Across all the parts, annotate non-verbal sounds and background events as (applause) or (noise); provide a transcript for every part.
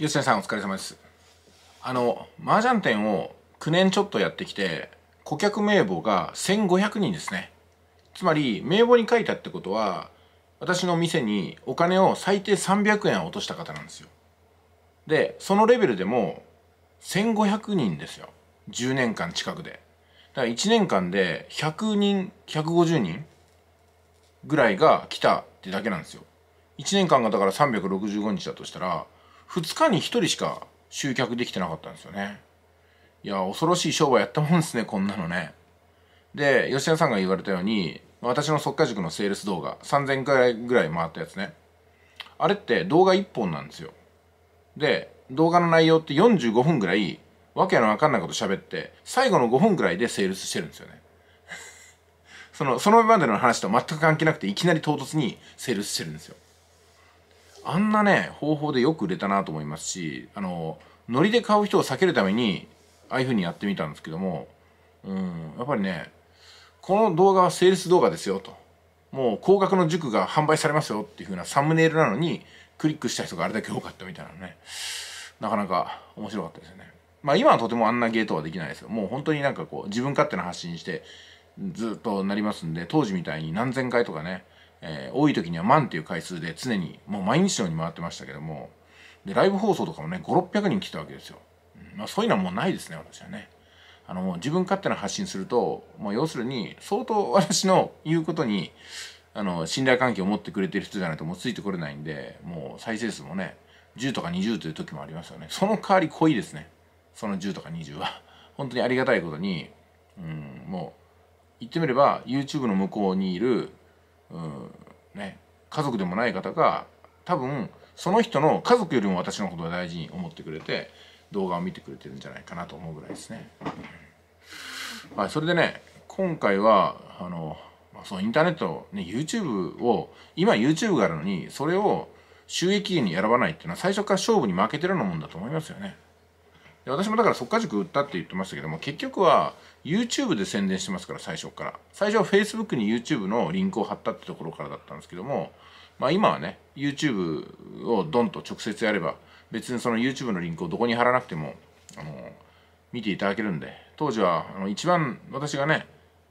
吉谷さんお疲れ様ですあの麻雀店を9年ちょっとやってきて顧客名簿が1500人ですねつまり名簿に書いたってことは私の店にお金を最低300円落とした方なんですよでそのレベルでも1500人ですよ10年間近くでだから1年間で100人150人ぐらいが来たってだけなんですよ1年間がだから365日だとしたら2日に1人しか集客できてなかったんですよね。いや、恐ろしい商売やったもんですね、こんなのね。で、吉田さんが言われたように、私の即家塾のセールス動画、3000回ぐらい回ったやつね。あれって動画1本なんですよ。で、動画の内容って45分ぐらい、わけのわかんないこと喋って、最後の5分ぐらいでセールスしてるんですよね。(laughs) その、そのまでの話と全く関係なくて、いきなり唐突にセールスしてるんですよ。あんなね方法でよく売れたなと思いますしあのノリで買う人を避けるためにああいうふうにやってみたんですけどもうんやっぱりねこの動画はセールス動画ですよともう高額の塾が販売されますよっていうふうなサムネイルなのにクリックした人があれだけ多かったみたいなねなかなか面白かったですよねまあ今はとてもあんなゲートはできないですよもう本当になんかこう自分勝手な発信してずっとなりますんで当時みたいに何千回とかねえー、多い時には万という回数で常にもう毎日のように回ってましたけどもでライブ放送とかもね5600人来たわけですよ、うん、まあ、そういうのはもうないですね私はねあのもう自分勝手な発信するともう要するに相当私の言うことにあの信頼関係を持ってくれてる人じゃないともうついてこれないんでもう再生数もね10とか20という時もありますよねその代わり濃いですねその10とか20は (laughs) 本当にありがたいことに、うん、もう言ってみれば YouTube の向こうにいるね、家族でもない方が多分その人の家族よりも私のことを大事に思ってくれて動画を見てくれてるんじゃないかなと思うぐらいですね。はい、それでね今回はあの、まあ、そうインターネット、ね、YouTube を今 YouTube があるのにそれを収益源に選ばないっていうのは最初から勝負に負けてるようなもんだと思いますよね。で私もだから即果塾売ったって言ってましたけども結局は YouTube で宣伝してますから最初から最初は Facebook に YouTube のリンクを貼ったってところからだったんですけどもまあ今はね YouTube をドンと直接やれば別にその YouTube のリンクをどこに貼らなくてもあの見ていただけるんで当時はあの一番私がね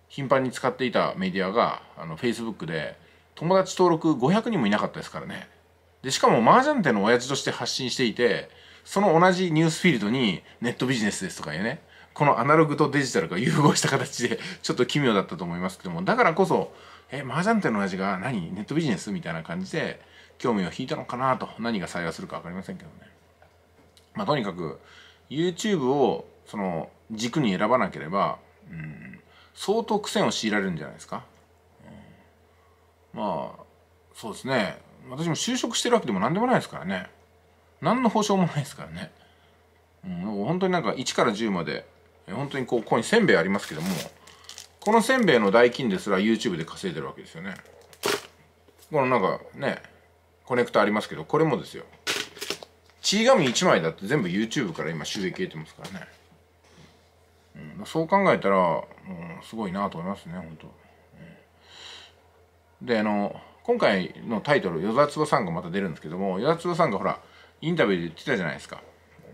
頻繁に使っていたメディアがあの Facebook で友達登録500人もいなかったですからねでしかも麻雀店の親父として発信していてその同じニュースフィールドにネットビジネスですとかいうね、このアナログとデジタルが融合した形で、(laughs) ちょっと奇妙だったと思いますけども、だからこそ、え、麻雀店の味が何ネットビジネスみたいな感じで、興味を引いたのかなと、何が採用するか分かりませんけどね。まあ、とにかく、YouTube を、その、軸に選ばなければ、うん、相当苦戦を強いられるんじゃないですか。うん、まあ、そうですね。私も就職してるわけでも何でもないですからね。何の保証もないですからね、うん、本当になんか1から10まで本当にこうここにせんべいありますけどもこのせんべいの代金ですら YouTube で稼いでるわけですよねこのなんかねコネクタありますけどこれもですよちい紙1枚だって全部 YouTube から今収益得てますからね、うん、そう考えたら、うん、すごいなと思いますね本当、うん、であの今回のタイトル「与田坪さんがまた出るんですけども与田坪さんがほらインタビューで言ってたじゃないですか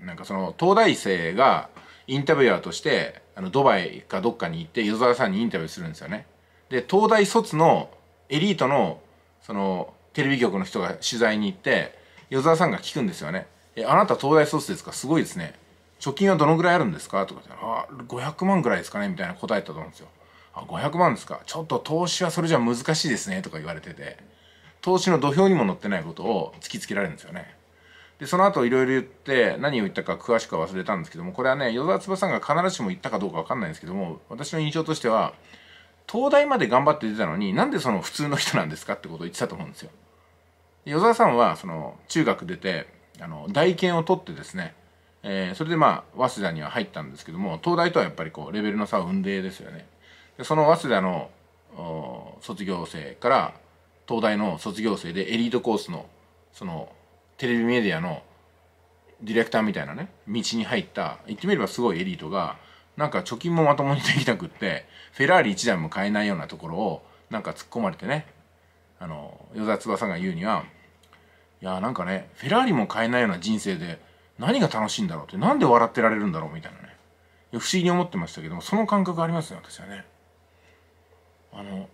なんかその東大生がインタビュアーとしてあのドバイかどっかに行って与沢さんにインタビューするんですよねで東大卒のエリートのそのテレビ局の人が取材に行って与沢さんが聞くんですよね「えあなた東大卒ですかすごいですね貯金はどのぐらいあるんですか?」とかっあ500万ぐらいですかね」みたいな答えたと思うんですよ「あ500万ですかちょっと投資はそれじゃ難しいですね」とか言われてて投資の土俵にも乗ってないことを突きつけられるんですよねでその後いろいろ言って何を言ったか詳しくは忘れたんですけどもこれはね与沢翼さんが必ずしも言ったかどうかわかんないんですけども私の印象としては東大まで頑張って出たのになんでその普通の人なんですかってことを言ってたと思うんですよ。与沢さんはその中学出てあの大研を取ってですね、えー、それでまあ早稲田には入ったんですけども東大とはやっぱりこうレベルの差を生んでですよね。でその早稲田の卒業生から東大の卒業生でエリートコースのそのテレビメディアのディレクターみたいなね道に入った言ってみればすごいエリートがなんか貯金もまともにできなくってフェラーリ1台も買えないようなところをなんか突っ込まれてねあの与田翼が言うにはいやーなんかねフェラーリも買えないような人生で何が楽しいんだろうって何で笑ってられるんだろうみたいなね不思議に思ってましたけどもその感覚ありますね私はねあの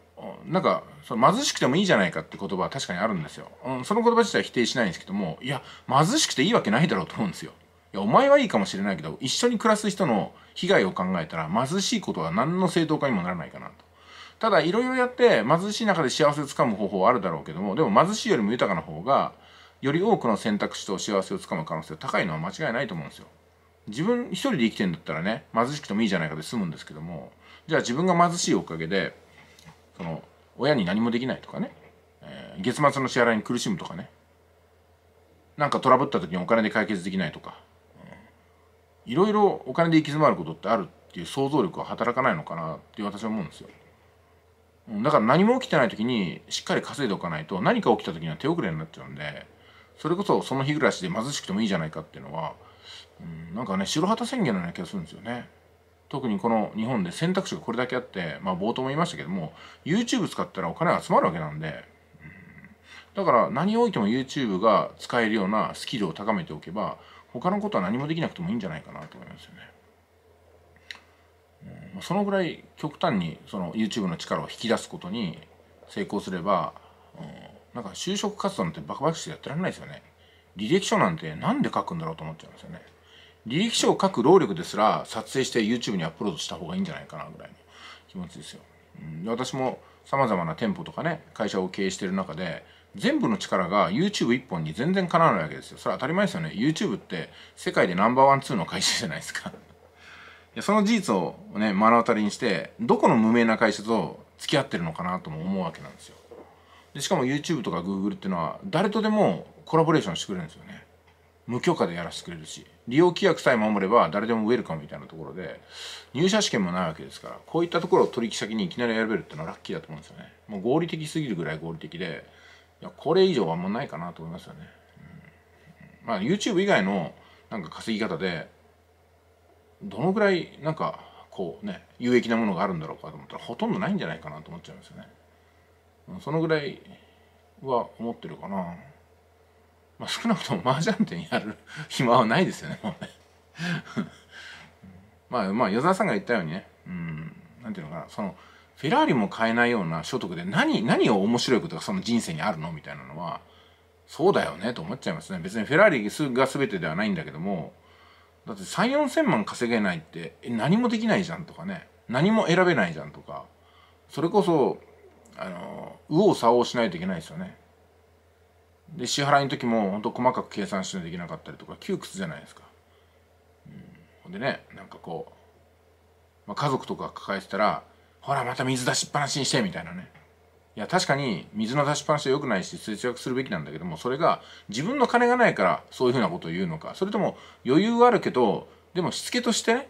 なんかその貧しくてもいいじゃないかって言葉は確かにあるんですよ、うん、その言葉自体否定しないんですけどもいや貧しくていいわけないだろうと思うんですよいやお前はいいかもしれないけど一緒に暮らす人の被害を考えたら貧しいことは何の正当化にもならないかなとただいろいろやって貧しい中で幸せをつかむ方法はあるだろうけどもでも貧しいよりも豊かな方がより多くの選択肢と幸せをつかむ可能性が高いのは間違いないと思うんですよ自分一人で生きてんだったらね貧しくてもいいじゃないかで済むんですけどもじゃあ自分が貧しいおかげでその親に何もできないとかね、えー、月末の支払いに苦しむとかねなんかトラブった時にお金で解決できないとか、えー、いろいろお金で行き詰まることってあるっていう想像力は働かないのかなって私は思うんですよ。だから何も起きてない時にしっかり稼いでおかないと何か起きた時には手遅れになっちゃうんでそれこそその日暮らしで貧しくてもいいじゃないかっていうのは、うん、なんかね白旗宣言のような気がするんですよね。特にこの日本で選択肢がこれだけあって、まあ、冒頭も言いましたけども YouTube 使ったらお金が集まるわけなんで、だから何をおいても YouTube が使えるようなスキルを高めておけば他のことは何もできなくてもいいんじゃないかなと思いますよね。そのぐらい極端にその YouTube の力を引き出すことに成功すれば、なんか就職活動なんてバカバカしてやってられないですよね。履歴書なんてなんで書くんだろうと思っちゃうんですよね。履歴書を書く労力ですら撮影して YouTube にアップロードした方がいいんじゃないかなぐらいの気持ちですよ。うん、私も様々な店舗とかね会社を経営してる中で全部の力が YouTube 一本に全然かなわないわけですよ。それは当たり前ですよね。YouTube って世界でナンバーワンツーの会社じゃないですか。その事実をね、目の当たりにして、どこの無名な会社と付き合ってるのかなとも思うわけなんですよ。でしかも YouTube とか Google っていうのは誰とでもコラボレーションしてくれるんですよね。無許可でやらせてくれるし。利用規約さえ守れば誰でもウェルカムみたいなところで入社試験もないわけですからこういったところを取引先にいきなり選べるっていうのはラッキーだと思うんですよねもう合理的すぎるぐらい合理的でいやこれ以上はあんまないかなと思いますよね、うん、まあ YouTube 以外のなんか稼ぎ方でどのぐらいなんかこうね有益なものがあるんだろうかと思ったらほとんどないんじゃないかなと思っちゃいますよねそのぐらいは思ってるかなまあ、少なくとも麻雀店やる (laughs) 暇はないですよね、もうね。(laughs) まあ、まあ、与沢さんが言ったようにね、うん、なんていうのかな、その、フェラーリも買えないような所得で何、何を面白いことがその人生にあるのみたいなのは、そうだよねと思っちゃいますね。別にフェラーリが全てではないんだけども、だって3、4千万稼げないって、え、何もできないじゃんとかね、何も選べないじゃんとか、それこそ、あの、右往左往しないといけないですよね。で支払いの時も本当細かく計算しないといなかったりとか窮屈じゃないですか、うん、でねなんかこう、まあ、家族とか抱えてたらほらまた水出しっぱなしにしてみたいなねいや確かに水の出しっぱなしは良くないし節約するべきなんだけどもそれが自分の金がないからそういうふうなことを言うのかそれとも余裕はあるけどでもしつけとしてね、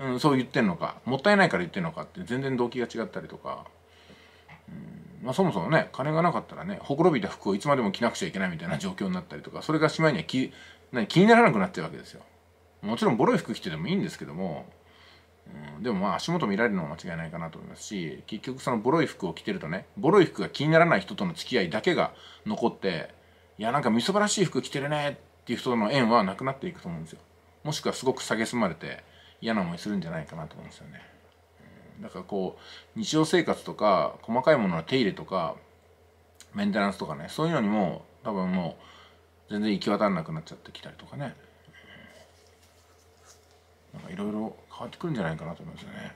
うん、そう言ってんのかもったいないから言ってんのかって全然動機が違ったりとかまあ、そもそもね金がなかったらねほころびた服をいつまでも着なくちゃいけないみたいな状況になったりとかそれがしまいには気気にならなくなってるわけですよもちろんボロい服着てでもいいんですけども、うん、でもまあ足元見られるのは間違いないかなと思いますし結局そのボロい服を着てるとねボロい服が気にならない人との付き合いだけが残っていやなんかみそばらしい服着てるねっていう人との縁はなくなっていくと思うんですよもしくはすごく蔑まれて嫌な思いするんじゃないかなと思うんですよね。だからこう日常生活とか細かいものの手入れとかメンテナンスとかねそういうのにも多分もう全然行き渡らなくなっちゃってきたりとかねなんかいろいろ変わってくるんじゃないかなと思いますよね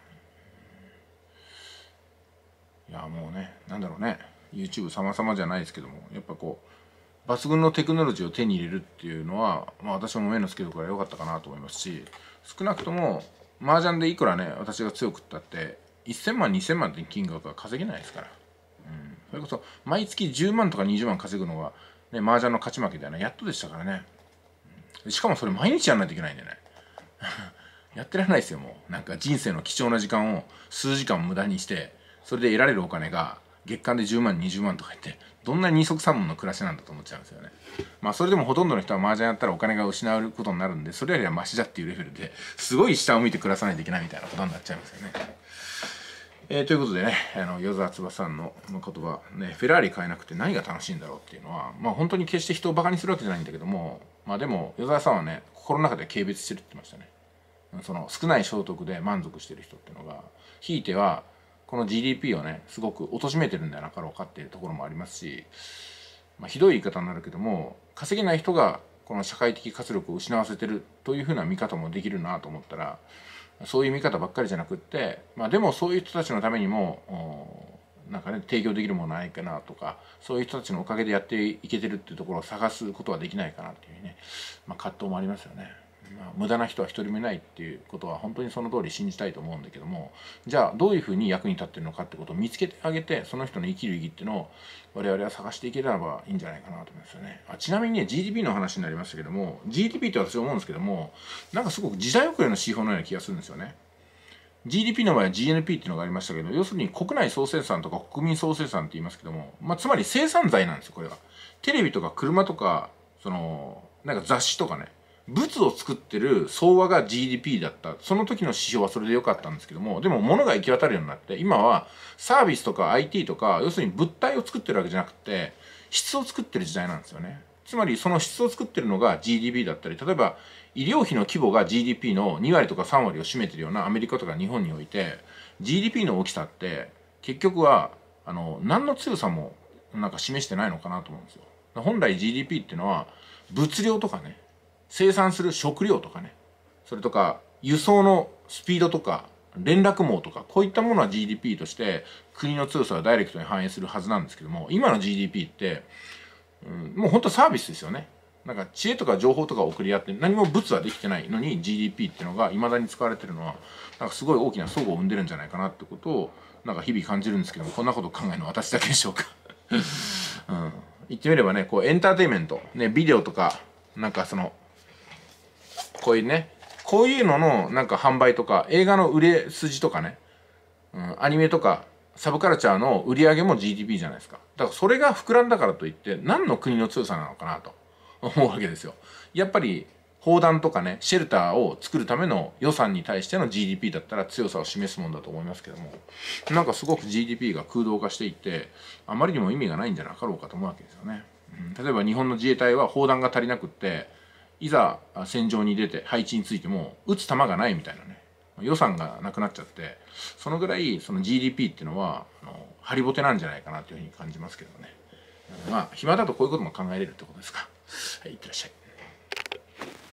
いやもうねなんだろうね YouTube 様々じゃないですけどもやっぱこう抜群のテクノロジーを手に入れるっていうのは、まあ、私も目の付けどころが良かったかなと思いますし少なくとも麻雀でいくらね私が強くったって1000万2000万って金額は稼げないですから、うん、それこそ毎月10万とか20万稼ぐのはね麻雀の勝ち負けではねやっとでしたからねしかもそれ毎日やんないといけないんでね (laughs) やってられないですよもうなんか人生の貴重な時間を数時間無駄にしてそれで得られるお金が月間で10万20万とか言ってどんな二足三文の暮らしなんだと思っちゃうんですよねまあそれでもほとんどの人は麻雀やったらお金が失うことになるんでそれよりはマシだっていうレベルですごい下を向いて暮らさないといけないみたいなことになっちゃいますよねえー、ということでね、あの、与沢翼さんの言葉、ね、フェラーリ買えなくて何が楽しいんだろうっていうのは、まあ本当に決して人をバカにするわけじゃないんだけども、まあでも、与沢さんはね、心の中で軽蔑してるって言ってましたね。その少ない所得で満足してる人っていうのが、ひいては、この GDP をねすごく貶めてるんではなかろうかっていうところもありますし、まあ、ひどい言い方になるけども稼げない人がこの社会的活力を失わせてるというふうな見方もできるなと思ったらそういう見方ばっかりじゃなくって、まあ、でもそういう人たちのためにもなんかね提供できるものないかなとかそういう人たちのおかげでやっていけてるっていうところを探すことはできないかなっていうね、まあ、葛藤もありますよね。まあ、無駄な人は一人もいないっていうことは本当にその通り信じたいと思うんだけどもじゃあどういうふうに役に立ってるのかってことを見つけてあげてその人の生きる意義っていうのを我々は探していければいいんじゃないかなと思いますよねあちなみにね GDP の話になりましたけども GDP って私思うんですけどもなんかすごく時代遅れの指標のような気がするんですよね GDP の場合は GNP っていうのがありましたけど要するに国内総生産とか国民総生産って言いますけども、まあ、つまり生産財なんですよこれはテレビとか車とかそのなんか雑誌とかね物を作ってる相和が GDP だったその時の指標はそれで良かったんですけどもでも物が行き渡るようになって今はサービスとか IT とか要するに物体を作ってるわけじゃなくて質を作ってる時代なんですよねつまりその質を作ってるのが GDP だったり例えば医療費の規模が GDP の2割とか3割を占めてるようなアメリカとか日本において GDP の大きさって結局はあの何の強さもなんか示してないのかなと思うんですよ本来 GDP っていうのは物量とかね生産する食料とかねそれとか輸送のスピードとか連絡網とかこういったものは GDP として国の強さはダイレクトに反映するはずなんですけども今の GDP って、うん、もう本当サービスですよねなんか知恵とか情報とか送り合って何も物はできてないのに GDP っていうのがいまだに使われてるのはなんかすごい大きな齟齬を生んでるんじゃないかなってことをなんか日々感じるんですけどもこんなこと考えるの私だけでしょうか (laughs) うん、言ってみればねこうエンターテイメント、ね、ビデオとかなんかそのこういうねこういうののなんか販売とか映画の売れ筋とかね、うん、アニメとかサブカルチャーの売り上げも GDP じゃないですかだからそれが膨らんだからといって何の国の強さなのかなと (laughs) 思うわけですよやっぱり砲弾とかねシェルターを作るための予算に対しての GDP だったら強さを示すもんだと思いますけどもなんかすごく GDP が空洞化していってあまりにも意味がないんじゃなかろうかと思うわけですよね、うん、例えば日本の自衛隊は砲弾が足りなくっていざ戦場に出て配置についても打つ球がないみたいなね予算がなくなっちゃってそのぐらいその GDP っていうのはあのハリボテなんじゃないかなというふうに感じますけどねまあ暇だとこういうことも考えれるってことですかはいいってらっしゃい